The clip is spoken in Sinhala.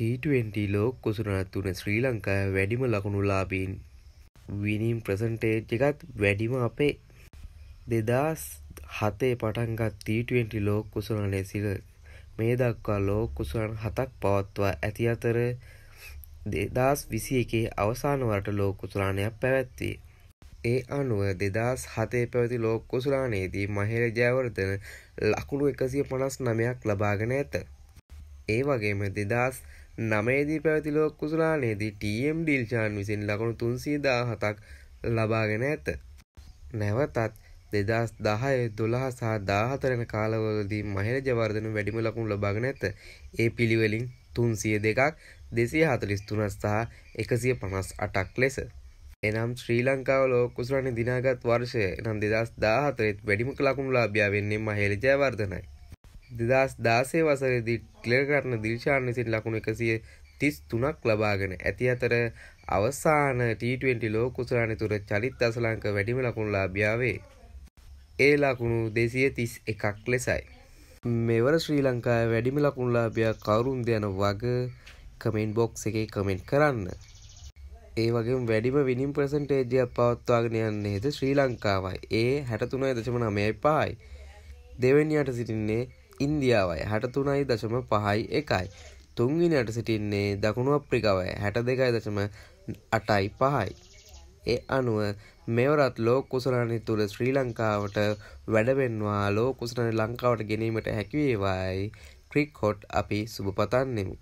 ටීටුවෙන්ටීලෝ කුසුනත්තුන ශ්‍රී ලංකා වැඩිම ලකුණුලාබීන් විනිම් ප්‍රසන්ටේජ් එකත් වැඩිම අපේ දෙදස් හතේ පටන්ගත් ටීටුවෙන්ටි ලෝ කුසුනලේ සිල මේ දක්වා ලෝ කුසුවන් හතක් පවත්වා ඇති අතර දෙදස් විසි එකේ අවසානවරට ලෝ කුසුරාණයක් පැවැත්වේ ඒ අනුව දෙදස් හතේ පැවති ලෝක්කොසුලානයේදී මහිර ජයවර්ධන ලකුණු එකසිය පනස් නමයක් ලබාගෙන ඇත. ඒ වගේම දෙදස් නමේදී පැවති ලෝක්කුසුලානයේදී ටම් ඩිල්චාන් විසින් ලකුණු තුන්සීදා හතක් ලබාගෙන ඇත. නැවතත් දෙදස් දහය දොළහ සහ දාහතරන කාලවලදී මහිර ජවර්ධන වැඩිම ලකුණු ලබාගෙන ඇත ඒ පිළිවෙලින් තුන්සිය දෙකක් දෙසිය හතලිස් තුනස් සහ එකසිය පනස් අටක් ලෙස. එනම් ශ්‍රී ලංකාව ලෝකුසරණ දිනාගත් වර්ෂය නම් දෙදස් දාහතරෙත් වැඩිම කලකුණු ලාභ්‍යා වෙන්නේ මහේල ජයවර්ධනයි. දෙදස් දාසේ වසරේදී ක්ලෙරකරන දිල්ශාන් විසින් ලකුණු එකසිය තිස් තුනක් ලබාගෙන ඇති අතර අවසාන T20 ලෝකුසරණ තුර චලිත් අසලංක වැඩිම ලකුණු ලාභ්‍යාවේ. ඒ ලකුණු දෙසිය තිස් එකක් ලෙසයි. මෙවර ශ්‍රී ලංකාව වැඩිම ලකුණු ලාභ්‍යා කවුරුන්ද යන වග කමෙන්ට් බොක්ස් එකේ කමෙන්ට් කරන්න. ඒ වගේ වැඩිම විනිම් ප්‍රසන්ටේජයක් පවත්වාගෙන යන්නේ හෙද ශ්‍රී ලංකාවයි ඒ හැටතුනයි දශම නමයයි පායි. දෙවැනියට සිටින්නේ ඉන්දියාවයි හැටතුනයි දශම පහයි එකයි. තුන්ගිනයට සිටින්නේ දකුණු අප්‍රිකාවයි හැට දෙකයි දශම අටයි පහයි. ඒ අනුව මෙවරත් ලෝ කුසරණි තුළ ශ්‍රී ලංකාවට වැඩවෙන්වා ලෝ කුසරණි ලංකාවට ගැනීමට හැකිවේවායි ක්‍රික්හොට් අපි සුභ පතන්නෙමු.